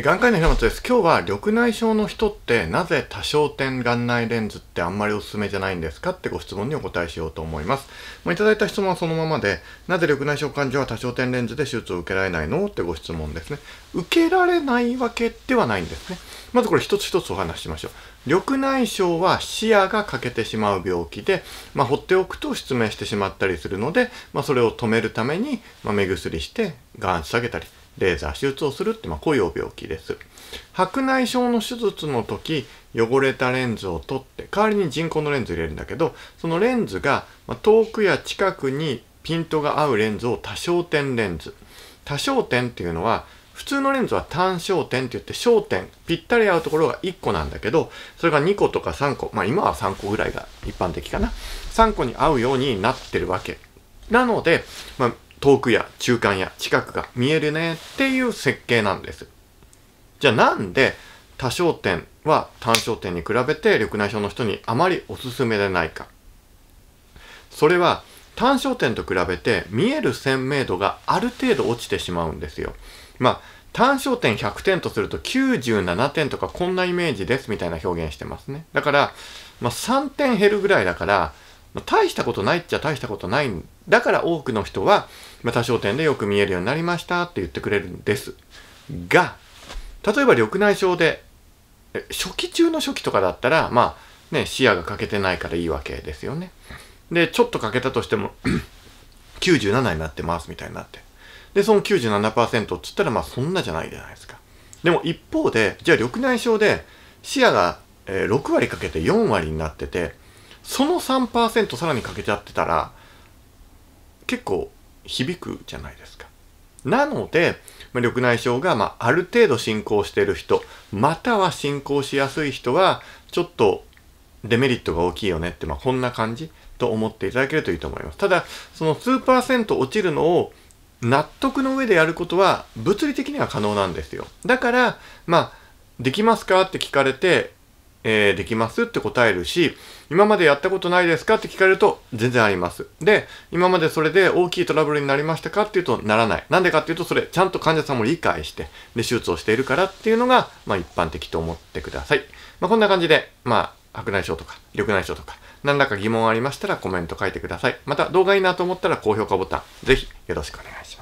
眼科医の平松です。今日は緑内障の人ってなぜ多焦点眼内レンズってあんまりおすすめじゃないんですかってご質問にお答えしようと思います。まあ、いただいた質問はそのままで、なぜ緑内障患者は多焦点レンズで手術を受けられないのってご質問ですね。受けられないわけではないんですね。まずこれ一つ一つお話ししましょう。緑内障は視野が欠けてしまう病気で、まあ、放っておくと失明してしまったりするので、まあ、それを止めるために、ま目薬して、がん下げたり。レーザー手術をするってまあこういう病気です。白内障の手術の時汚れたレンズを取って代わりに人工のレンズ入れるんだけどそのレンズが遠くや近くにピントが合うレンズを多焦点レンズ多焦点っていうのは普通のレンズは単焦点って言って焦点ぴったり合うところが1個なんだけどそれが2個とか3個まあ今は3個ぐらいが一般的かな3個に合うようになってるわけなので、まあ、遠くや中間や近くが見えるねっていう設計なんです。じゃあなんで多焦点は単焦点に比べて緑内障の人にあまりおすすめでないか。それは単焦点と比べて見える鮮明度がある程度落ちてしまうんですよ。まあ単焦点100点とすると97点とかこんなイメージですみたいな表現してますね。だから、まあ、3点減るぐらいだからまあ、大したことないっちゃ大したことないんだから多くの人は、まあ、多焦点でよく見えるようになりましたって言ってくれるんですが例えば緑内障で初期中の初期とかだったらまあね視野が欠けてないからいいわけですよねでちょっと欠けたとしても97 になってますみたいになってでその97%っつったらまあそんなじゃないじゃないですかでも一方でじゃあ緑内障で視野が6割かけて4割になっててその3%さらにかけちゃってたら結構響くじゃないですか。なので、まあ、緑内障が、まあ、ある程度進行している人または進行しやすい人はちょっとデメリットが大きいよねって、まあ、こんな感じと思っていただけるといいと思います。ただその数パーセント落ちるのを納得の上でやることは物理的には可能なんですよ。だから、まあ、できますかって聞かれて、えー、できますって答えるし、今までやったことないですかって聞かれると全然あります。で、今までそれで大きいトラブルになりましたかっていうとならない。なんでかっていうと、それちゃんと患者さんも理解して、で、手術をしているからっていうのが、まあ一般的と思ってください。まあこんな感じで、まあ、白内障とか、緑内障とか、何らか疑問ありましたらコメント書いてください。また動画いいなと思ったら高評価ボタン、ぜひよろしくお願いします。